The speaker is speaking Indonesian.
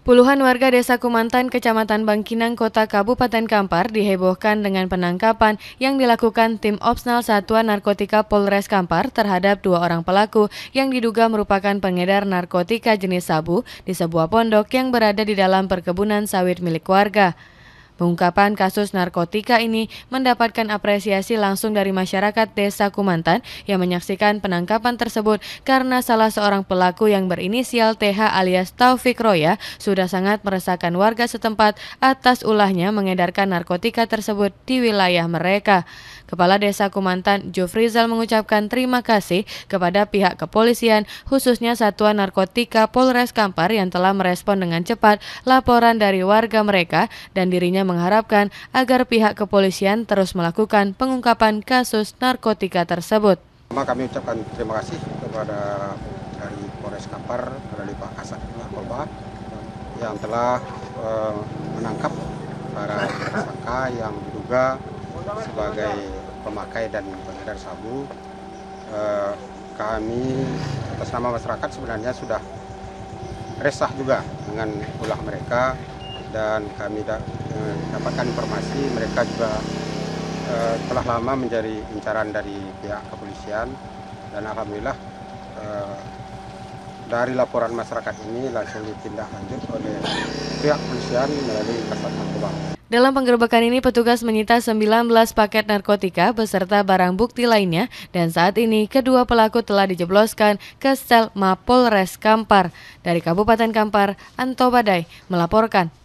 Puluhan warga Desa Kumantan, Kecamatan Bangkinang, Kota Kabupaten Kampar dihebohkan dengan penangkapan yang dilakukan tim Opsnal Satuan Narkotika Polres Kampar terhadap dua orang pelaku yang diduga merupakan pengedar narkotika jenis sabu di sebuah pondok yang berada di dalam perkebunan sawit milik warga. Pengungkapan kasus narkotika ini mendapatkan apresiasi langsung dari masyarakat Desa Kumantan yang menyaksikan penangkapan tersebut karena salah seorang pelaku yang berinisial TH alias Taufik Roya sudah sangat meresahkan warga setempat atas ulahnya mengedarkan narkotika tersebut di wilayah mereka. Kepala Desa Kumantan Jofrizal mengucapkan terima kasih kepada pihak kepolisian khususnya Satuan Narkotika Polres Kampar yang telah merespon dengan cepat laporan dari warga mereka dan dirinya mengharapkan agar pihak kepolisian terus melakukan pengungkapan kasus narkotika tersebut. Pertama kami ucapkan terima kasih kepada dari Polres Kampar, dari Pak Kasat Narkoba yang telah eh, menangkap para tersangka yang diduga sebagai pemakai dan pengedar sabu eh, kami atas nama masyarakat sebenarnya sudah resah juga dengan ulah mereka dan kami da eh, dapatkan informasi mereka juga eh, telah lama menjadi incaran dari pihak kepolisian dan alhamdulillah eh, dari laporan masyarakat ini langsung ditindak lanjut oleh pihak kepolisian melalui kasat narkoba. Dalam penggerbekan ini petugas menyita 19 paket narkotika beserta barang bukti lainnya dan saat ini kedua pelaku telah dijebloskan ke sel Mapolres Kampar. Dari Kabupaten Kampar, Anto Badai melaporkan